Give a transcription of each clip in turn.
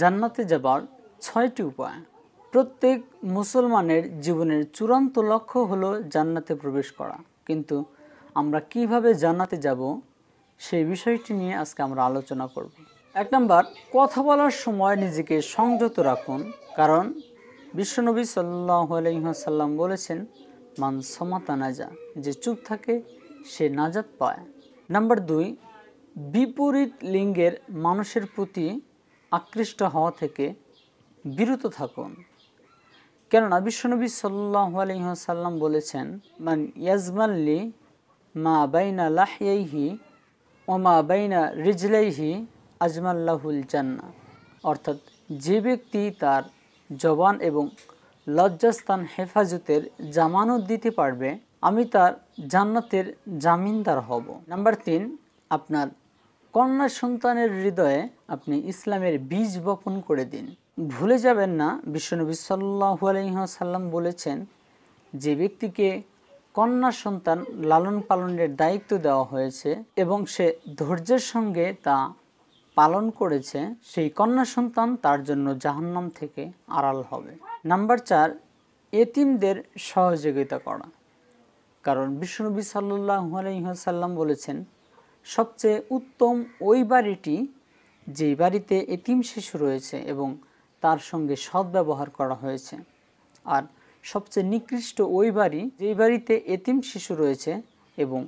জান্নাতে যাবার ছয়টি উপায় প্রত্যেক মুসলমানের জীবনের চূড়ান্ত লক্ষ্য হলো জান্নাতে প্রবেশ করা কিন্তু আমরা কিভাবে জান্নাতে যাব সেই বিষয়টি নিয়ে আজকে আমরা আলোচনা করব এক নম্বর কথা বলার সময় নিজেকে সংযত রাখুন কারণ বিশ্বনবী সাল্লাহ বলেছেন মান সমাতা নাজা যে চুপ থাকে সে নাজাত পায় নাম্বার দুই বিপরীত লিঙ্গের মানুষের প্রতি আকৃষ্ট হওয়া থেকে বিরত থাকুন কেননা বিশ্বনবী সাল্লাহ আলহিহাসাল্লাম বলেছেন মান ইয়াজমাল্লি মা বাইনা লাহিয়াইহি ও মা বাইনা রিজলাইহি আজমাল্লাহুল জান্না অর্থাৎ যে ব্যক্তি তার জবান এবং লজ্জাস্থান হেফাজতের জামানত দিতে পারবে আমি তার জান্নাতের জামিনদার হব নাম্বার তিন আপনার কন্যা সন্তানের হৃদয়ে আপনি ইসলামের বীজ বপন করে দিন ভুলে যাবেন না বিশ্বনবী সাল্লাহ আলহিহাসাল্লাম বলেছেন যে ব্যক্তিকে কন্যা সন্তান লালন পালনের দায়িত্ব দেওয়া হয়েছে এবং সে ধৈর্যের সঙ্গে তা পালন করেছে সেই কন্যা সন্তান তার জন্য জাহান্নাম থেকে আড়াল হবে নাম্বার চার এতিমদের সহযোগিতা করা কারণ বিষ্ণুবী সাল্লাহ আলহিহাসাল্লাম বলেছেন সবচেয়ে উত্তম ওই বাড়িটি যেই বাড়িতে এতিম শিশু রয়েছে এবং তার সঙ্গে সদ্ব্যবহার করা হয়েছে আর সবচেয়ে নিকৃষ্ট ওই বাড়ি যেই বাড়িতে এতিম শিশু রয়েছে এবং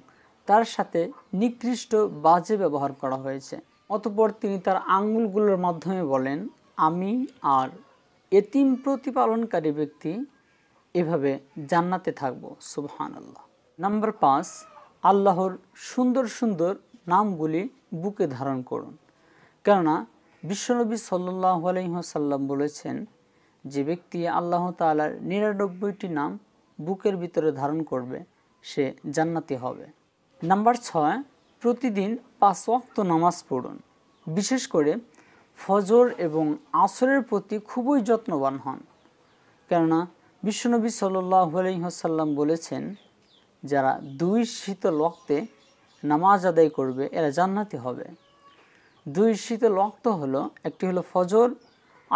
তার সাথে নিকৃষ্ট বাজে ব্যবহার করা হয়েছে অতপর তিনি তার আঙ্গুলগুলোর মাধ্যমে বলেন আমি আর এতিম প্রতিপালনকারী ব্যক্তি এভাবে জান্নাতে থাকব সুবহান আল্লাহ নাম্বার পাঁচ আল্লাহর সুন্দর সুন্দর নামগুলি বুকে ধারণ করুন কেননা বিশ্বনবী সাল্লাহ আলহিহসাল্লাম বলেছেন যে ব্যক্তি আল্লাহ তালার নিরানব্বইটি নাম বুকের ভিতরে ধারণ করবে সে জান্নাতি হবে নাম্বার ছয় প্রতিদিন পাঁচ অক্ত নামাজ পড়ুন বিশেষ করে ফজর এবং আসরের প্রতি খুবই যত্নবান হন কেননা বিশ্বনবী সাল্লাহ আলহ্লাম বলেছেন যারা দুই শীতল অক্তে নামাজ আদায় করবে এরা জান্নাতি হবে দুই শীতে লক্ত হলো একটি হলো ফজর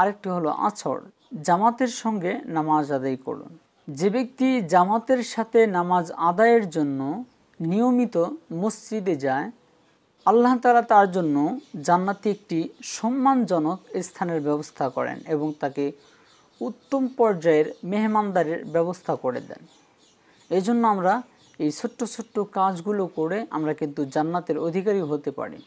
আরেকটি হলো আছর জামাতের সঙ্গে নামাজ আদায় করুন যে ব্যক্তি জামাতের সাথে নামাজ আদায়ের জন্য নিয়মিত মসজিদে যায় আল্লাহ তালা তার জন্য জান্নাতি একটি সম্মানজনক স্থানের ব্যবস্থা করেন এবং তাকে উত্তম পর্যায়ের মেহমানদারের ব্যবস্থা করে দেন এজন্য আমরা এই ছোট্ট ছোট্ট কাজগুলো করে আমরা কিন্তু জান্নাতের অধিকারী হতে পারি